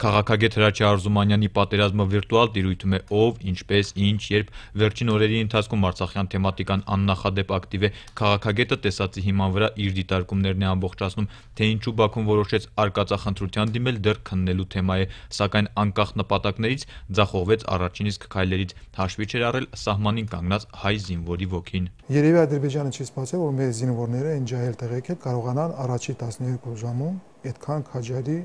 Քաղաքագետ Հրաչի Արզումանյանի պատերազմը վիրտուալ տիրույթում է ով, ինչպես, ինչ, երբ վերջին օրերի ընթացքում Արցախյան թեմատիկան աննախադեպ ակտիվ է, քաղաքագետը տեսածի հիման վրա իր դիտարկումներն է ամբողջացնում, թե ինչու Բաքուն որոշեց արկածախնդրության դիմել դեռ քննելու թեմա է, սակայն անկախ նպատակներից ձախողվեց առաջին իսկ քայլերից, հաշվի չէր առել սահմանին կանգնած հայ զինվորի ոգին։ Երևի Ադրբեջանը չի սպասել, որ մեր զինվորները այն ջահել տեղեկ է կարողանան առաջի 12 ժամում այդքան քաջարի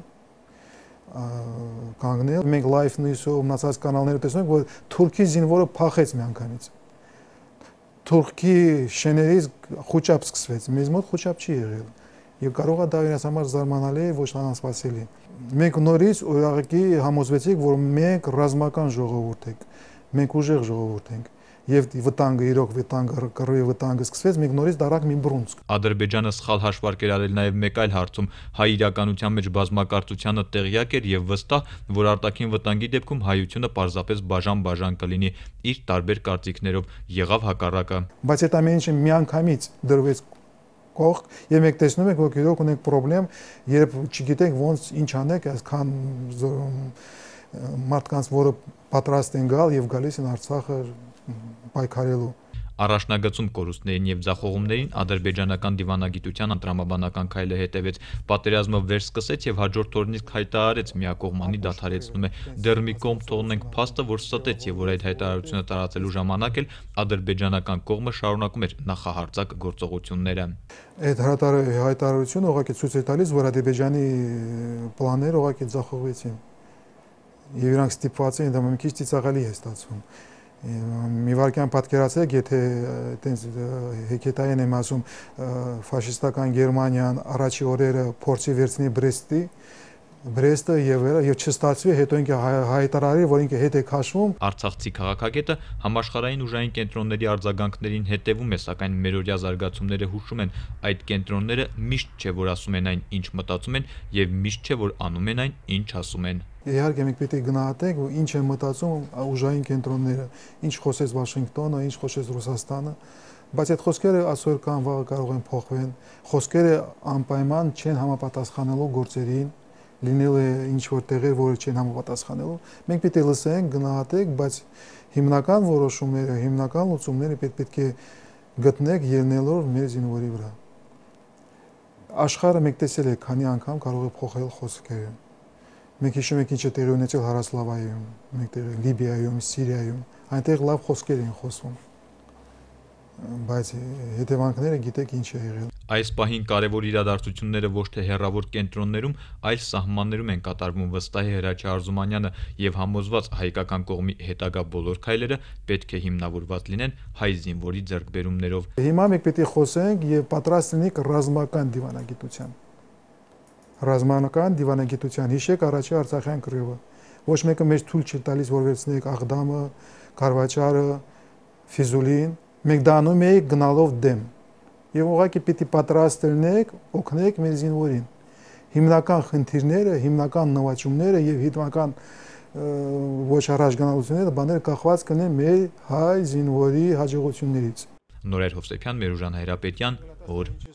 կանգնել։ Մենք լայվ նույսով մնացած կանալները տեսնում ենք, որ թուրքի զինվորը փախեց միանգամից։ Թուրքի շներից խոչապ սկսվեց։ Մեզ մոտ խոչապ չի եղել։ Եվ կարող է դա իրաց համար զարմանալի է, ոչ անասպասելի։ Մենք նորից օրագի համոզվեցինք, որ մենք ռազմական ժողովուրդ ենք։ Մենք ուժեղ ժողովուրդ ենք եւ վտանգը իրոք վտանգը կռվի վտանգը սկսվեց մենք նորից դարակ մի բռունցք Ադրբեջանը սխալ հաշվարկ էր արել նաեւ մեկ այլ հարցում հայ իրականության մեջ բազմակարծությանը տեղյակ էր եւ վստահ որ արտաքին վտանգի դեպքում հայությունը պարզապես բաժան-բաժան կլինի իր տարբեր կարծիքներով եղավ հակառակը բայց այդ ամեն ինչը միանգամից դրվեց կողք եւ մենք տեսնում ենք որ իրոք ունենք խնդրեմ երբ չգիտենք ոնց ինչ անենք այսքան մարդկանց որը պատրաստ են գալ եւ գալիս են Արցախը պայքարելու Առաջնագծում կորուստներին եւ ձախողումներին ադրբեջանական դիվանագիտության անդրամաբանական քայլը հետևեց։ Պատերազմը վերսկսեց եւ հաջորդ օրնից հայտարարեց միակողմանի դադարեցնում է։ Դեռ մի կողմ թողնենք փաստը, որ ստեց եւ որ այդ հայտարարությունը տարածելու ժամանակ էլ ադրբեջանական կողմը շարունակում էր նախահարձակ գործողությունները։ Այդ հայտարարությունը ուղղակի ցույց է տալիս, որ ադրբեջանի պլանները ուղղակի ձախողվեցին։ Եվ իրանք ստիպված էին դա մի քիչ ծիծաղալի է ստացվում։ Մի վարքյան պատկերացեք, եթե այտենց հեքետային եմ ասում ֆաշիստական Գերմանիան առաջի օրերը փորձի վերցնի Բրեստի, Բրեստը եւ եւ չստացվի, հետո ինքը հայտարարի, որ ինքը հետ է քաշվում։ Արցախցի քաղաքագետը համաշխարհային ուժային կենտրոնների արձագանքներին հետևում է, սակայն մերօրյա զարգացումները հուշում են, այդ կենտրոնները միշտ չէ որ ասում են այն, ինչ մտածում են եւ միշտ չէ որ անում են այն, ինչ ասում են։ Իհարկե մենք պետք է գնահատենք, որ ինչ է մտածում ուժային կենտրոնները, ինչ խոսեց Վաշինգտոնը, ինչ խոսեց Ռուսաստանը, բայց այդ խոսքերը այսօր կամ վաղը կարող են փոխվեն։ Խոսքերը անպայման չեն համապատասխանելու գործերին, լինել է ինչ որ տեղեր, որը չեն համապատասխանելու։ Մենք պետք է լսենք, գնահատենք, բայց հիմնական որոշումները, հիմնական լուծումները պետք պետք է գտնենք ելնելով մեր զինվորի վրա։ Աշխարհը մենք տեսել ենք, քանի անգամ կարող է փոխել խոսքերը Մենք հիշում ենք ինչը տեղի ունեցել Հարավսլավայում, մեկտեղ Լիբիայում, Սիրիայում, այնտեղ լավ խոսքեր են խոսվում։ Բայց հետևանքները գիտեք ինչ է եղել։ Այս պահին կարևոր իրադարձությունները ոչ թե հերրավոր կենտրոններում, այլ սահմաններում են կատարվում վստահ է Հրաչի Արզումանյանը եւ համոզված հայկական կողմի հետագա բոլոր քայլերը պետք է հիմնավորված լինեն հայ զինվորի ձեռքբերումներով։ Հիմա մենք պետք է խոսենք եւ պատրաստ լինենք ռազմական դիվանագիտության ռազմանական դիվանագիտության հիշեք առաջի արցախյան կռիվը ոչ մեկը մեզ թույլ չի տալիս որ վերցնենք աղդամը կարվաճարը ֆիզուլին մենք դանում էինք գնալով դեմ եւ ուղղակի պիտի պատրաստ լինեք օգնեք մեր զինվորին հիմնական խնդիրները հիմնական նվաճումները եւ հիտմական ոչ առաջ գնալությունները բաները կախված կնեն մեր հայ զինվորի հաջողություններից նորեր հովսեփյան մերուժան հայրապետյան օր